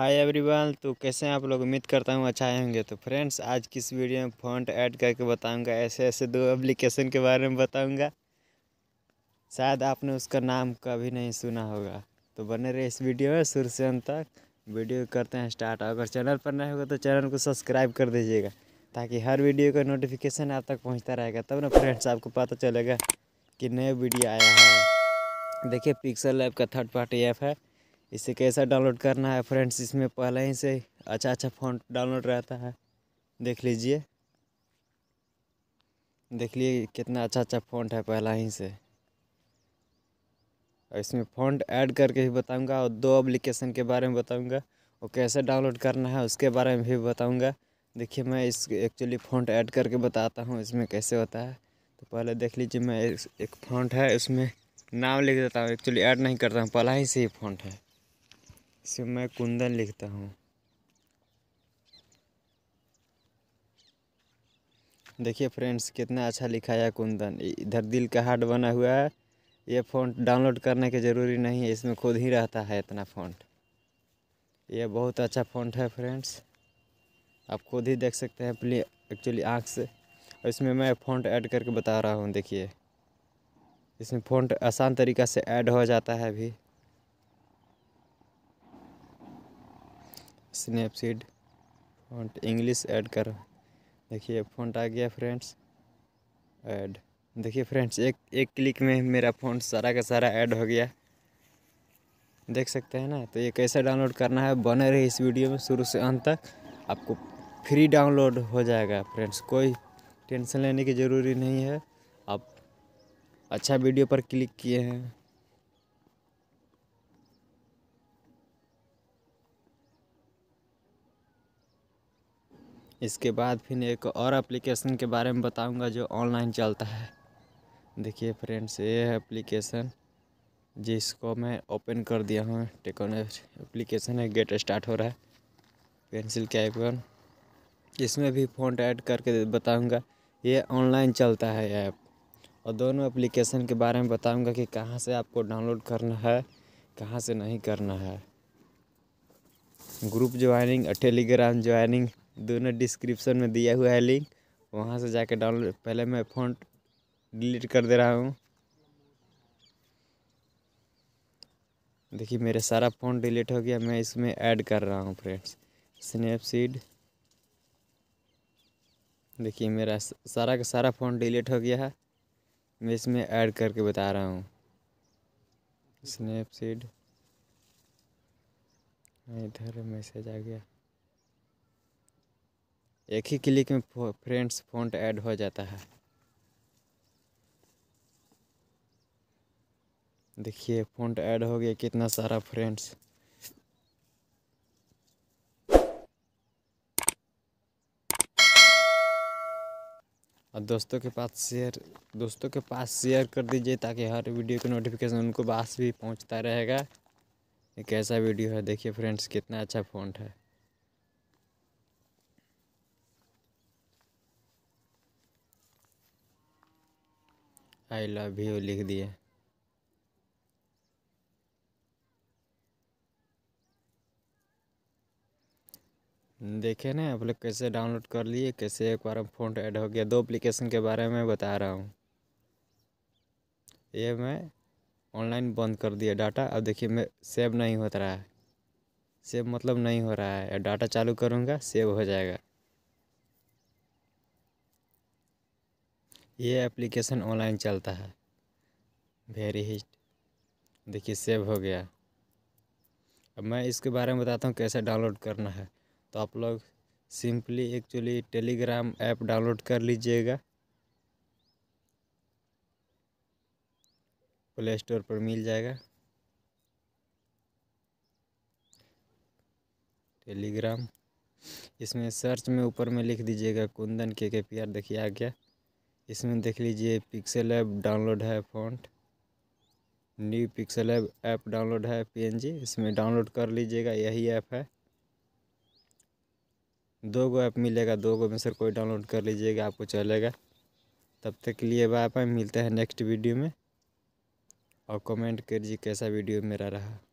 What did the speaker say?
hi everyone तो कैसे हैं आप लोग उम्मीद करता हूँ अच्छा होंगे तो फ्रेंड्स आज किस वीडियो में फॉन्ट ऐड करके बताऊंगा ऐसे ऐसे दो एप्लीकेशन के बारे में बताऊंगा शायद आपने उसका नाम कभी नहीं सुना होगा तो बने रहे इस वीडियो में शुरू से अंत तक वीडियो करते हैं स्टार्ट अगर चैनल पर नहीं होगा तो चैनल को सब्सक्राइब कर दीजिएगा ताकि हर वीडियो का नोटिफिकेशन आप तक पहुँचता रहेगा तब ना फ्रेंड्स आपको पता चलेगा कि नया वीडियो आया है देखिए पिक्सल ऐप का थर्ड पार्टी ऐप है इसे कैसा डाउनलोड करना है फ्रेंड्स इसमें पहले ही से अच्छा अच्छा फ़ोन डाउनलोड रहता है देख लीजिए देख लीजिए कितना अच्छा अच्छा फ़ोन है पहला ही से और इसमें फ़ोन ऐड करके ही बताऊंगा और दो एप्लीकेशन के बारे में बताऊंगा और कैसे डाउनलोड करना है उसके बारे में भी बताऊंगा देखिए मैं इस एक्चुअली फ़ोन ऐड करके बताता हूँ इसमें कैसे होता है तो पहले देख लीजिए मैं एक, फ़ोन है उसमें नाम लिख देता हूँ एक्चुअली ऐड नहीं करता हूँ पहला ही से ही फ़ोन है इसे मैं कुंदन लिखता हूँ देखिए फ्रेंड्स कितना अच्छा लिखा है कुंदन इधर दिल का हार्ट बना हुआ है ये फ़ॉन्ट डाउनलोड करने के ज़रूरी नहीं है इसमें खुद ही रहता है इतना फ़ॉन्ट ये बहुत अच्छा फ़ॉन्ट है फ्रेंड्स आप खुद ही देख सकते हैं प्ली एक्चुअली आँख से और इसमें मैं फ़ॉन्ट ऐड करके बता रहा हूँ देखिए इसमें फ़ॉन्ट आसान तरीका से ऐड हो जाता है अभी स्नैपसीड फॉन्ट इंग्लिश ऐड कर देखिए फॉन्ट आ गया फ्रेंड्स ऐड देखिए फ्रेंड्स एक एक क्लिक में मेरा फॉन्ट सारा का सारा ऐड हो गया देख सकते हैं ना तो ये कैसे डाउनलोड करना है बने रहे इस वीडियो में शुरू से अंत तक आपको फ्री डाउनलोड हो जाएगा फ्रेंड्स कोई टेंशन लेने की ज़रूरी नहीं है आप अच्छा वीडियो पर क्लिक किए हैं इसके बाद फिर एक और एप्लीकेशन के बारे में बताऊंगा जो ऑनलाइन चलता है देखिए फ्रेंड्स ये है एप्लीकेशन जिसको मैं ओपन कर दिया हूँ टेकोन एप्लीकेशन है गेट स्टार्ट हो रहा है पेंसिल के आइकॉन इसमें भी फोन ऐड करके बताऊंगा ये ऑनलाइन चलता है ऐप और दोनों एप्लीकेशन के बारे में बताऊंगा कि कहाँ से आपको डाउनलोड करना है कहाँ से नहीं करना है ग्रुप ज्वाइनिंग और टेलीग्राम ज्वाइनिंग दोनों डिस्क्रिप्शन में दिया हुआ है लिंक वहाँ से जाकर डाउनलोड पहले मैं फ़ोन डिलीट कर दे रहा हूँ देखिए मेरा सारा फ़ोन डिलीट हो गया मैं इसमें ऐड कर रहा हूँ फ्रेंड्स स्नैपसीड देखिए मेरा सारा का सारा फ़ोन डिलीट हो गया है मैं इसमें ऐड करके बता रहा हूँ स्नैपसीड इधर मैसेज आ गया एक ही क्लिक में फ्रेंड्स फ़ॉन्ट ऐड हो जाता है देखिए फ़ॉन्ट ऐड हो गया कितना सारा फ्रेंड्स और दोस्तों के पास शेयर दोस्तों के पास शेयर कर दीजिए ताकि हर वीडियो का नोटिफिकेशन उनको पास भी पहुंचता रहेगा ये कैसा वीडियो है देखिए फ्रेंड्स कितना अच्छा फ़ॉन्ट है आई लव यू लिख दिए देखे ना आप लोग कैसे डाउनलोड कर लिए कैसे एक बार हम फोन ऐड हो गया दो एप्लीकेशन के बारे में बता रहा हूँ ये मैं ऑनलाइन बंद कर दिया डाटा अब देखिए मैं सेव नहीं होता रहा है सेव मतलब नहीं हो रहा है डाटा चालू करूँगा सेव हो जाएगा ये एप्लीकेशन ऑनलाइन चलता है वेरी हिट देखिए सेव हो गया अब मैं इसके बारे में बताता हूँ कैसे डाउनलोड करना है तो आप लोग simply actually Telegram app download कर लीजिएगा प्ले स्टोर पर मिल जाएगा टेलीग्राम इसमें सर्च में ऊपर में लिख दीजिएगा कुंदन के के पी आर देखिए आ गया इसमें देख लीजिए पिक्सल ऐप डाउनलोड है font new pixel app app download है पीएनजी इसमें डाउनलोड कर लीजिएगा यही ऐप है दो गो ऐप मिलेगा दो गो में से कोई डाउनलोड कर लीजिएगा आपको चलेगा तब तक के लिए बाय बाय मिलते हैं नेक्स्ट वीडियो में और कमेंट करिए कैसा वीडियो मेरा रहा